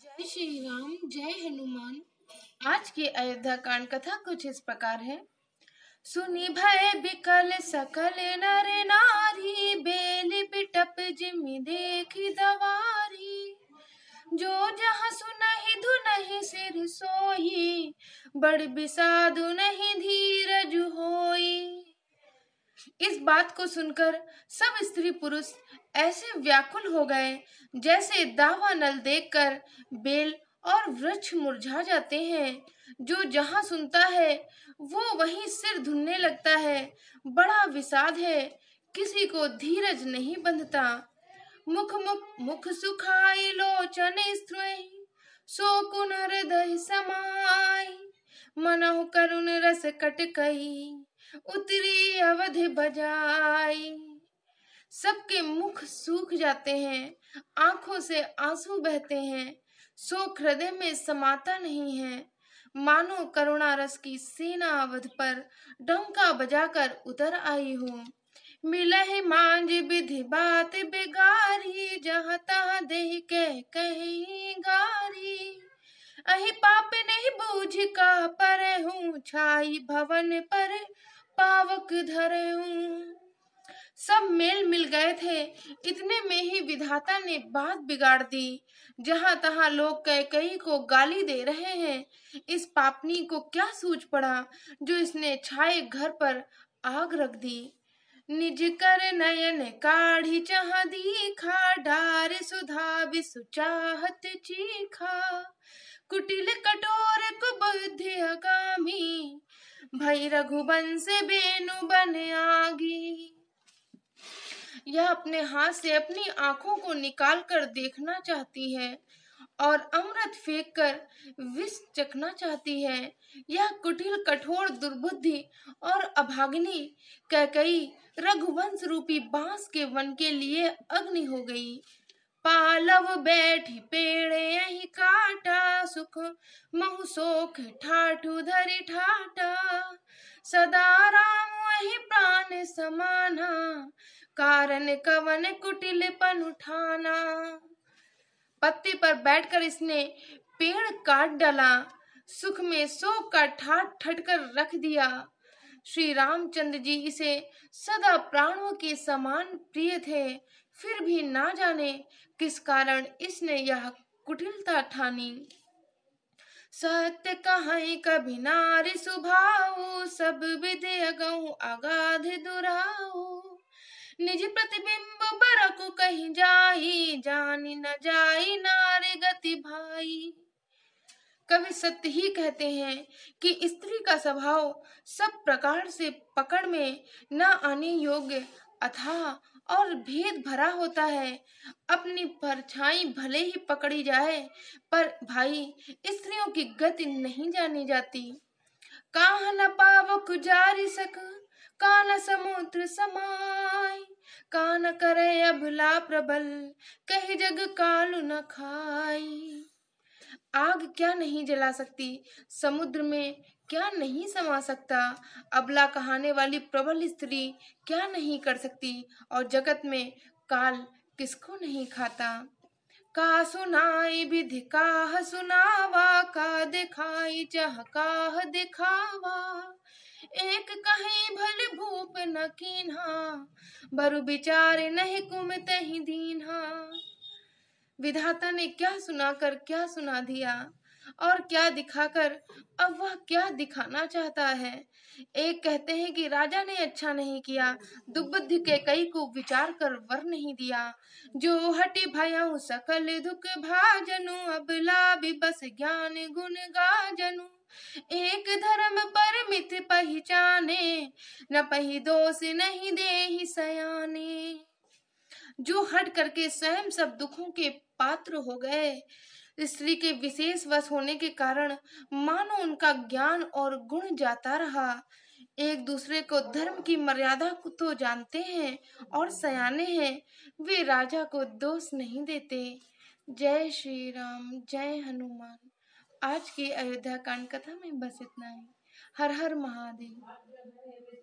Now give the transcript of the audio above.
जय श्री राम जय हनुमान आज की अयोध्या कांड कथा कुछ इस प्रकार है सुनी भय बिकल सकल नर नारी बेल बिटप जिमि देखी दवारी जो जहाँ सुनहि धुनहि सिर सोही बड़ बिसादु नहीं धीरज हो इस बात को सुनकर सब स्त्री पुरुष ऐसे व्याकुल हो गए जैसे दावा नल देखकर बेल और वृक्ष मुरझा जाते हैं जो जहाँ सुनता है वो वहीं सिर धुनने लगता है बड़ा विषाद है किसी को धीरज नहीं बंधता मुख मुख मुख सुखाई लोचन स्त्री कुन हृदय समाई मनो करुण रस कट कई उतरी अवध बजाई सबके मुख सूख जाते हैं आंखों से आंसू बहते हैं शोक हृदय में समाता नहीं है मानो करुणा रस की सेना अवध पर डंका बजाकर उतर आई हो मिल मांझ विधि बात बेगारी जहाँ तहा दे कह कहीं गारी अहि पाप नहीं बूझ का पर हूँ छाई भवन पर पावक धरऊं सब मेल मिल गए थे इतने में ही विधाता ने बात बिगाड़ दी जहां तहां लोग कई कई को गाली दे रहे हैं इस पापनी को क्या सूझ पड़ा जो इसने छाए घर पर आग रख दी निज कर नयन काढ़ी चाह दीखा डार सुधा चाहत चीखा कुटिल कटोर बुद्धि अगामी भाई रघुवंश बेनु बन आगी यह अपने हाथ से अपनी आंखों को निकाल कर देखना चाहती है और अमृत फेंक कर विष चखना चाहती है यह कुटिल कठोर दुर्बुद्धि और अभाग्नि कैकई रघुवंश रूपी बांस के वन के लिए अग्नि हो गई पालव बैठी पेड़ यही काटा सुख मह सोख ठाठू धरी ठाटा सदा राम वही प्राण समाना कारण कवन कुटिल पन उठाना पत्ते पर बैठकर इसने पेड़ काट डाला सुख में शोक का ठाट ठटकर रख दिया श्री रामचंद्र जी इसे सदा प्राणों के समान प्रिय थे फिर भी ना जाने किस कारण इसने यह कुटिलता ठानी सत्य कहीं कभी नारी सुभाऊ सब विधेय गऊ अगाध दुराऊ निज प्रतिबिंब बरकु कहीं जाई जानी न जाई नारी गति भाई कवि सत्य ही कहते हैं कि स्त्री का स्वभाव सब प्रकार से पकड़ में न आने योग्य अथा और भेद भरा होता है अपनी परछाई भले ही पकड़ी जाए पर भाई स्त्रियों की गति नहीं जानी जाती काह न पाव कुजारी सक कान समुद्र समाय कान करे अभला प्रबल कह जग कालु न खाई आग क्या नहीं जला सकती समुद्र में क्या नहीं समा सकता अबला कहाने वाली प्रबल स्त्री क्या नहीं कर सकती और जगत में काल किसको नहीं खाता का सुनाई भी काह सुनावा का दिखाई जह दिखावा एक कहीं भल भूप न कीन्हा बरु विचार नहीं कुमत ही दीन्हा विधाता ने क्या सुनाकर क्या सुना दिया और क्या दिखाकर अब वह क्या दिखाना चाहता है एक कहते हैं कि राजा ने अच्छा नहीं किया दुबुद्धि के कई को विचार कर वर नहीं दिया जो हटी भया सकल दुख भाजनु अब लाभ बस ज्ञान गुण गाजनु एक धर्म पर मिथ पहचाने न पही दोष नहीं दे सयाने जो हट करके स्वयं सब दुखों के पात्र हो गए स्त्री के विशेष वश होने के कारण मानो उनका ज्ञान और गुण जाता रहा एक दूसरे को धर्म की मर्यादा को तो जानते हैं और सयाने हैं वे राजा को दोष नहीं देते जय श्री राम जय हनुमान आज की अयोध्या कांड कथा में बस इतना ही हर हर महादेव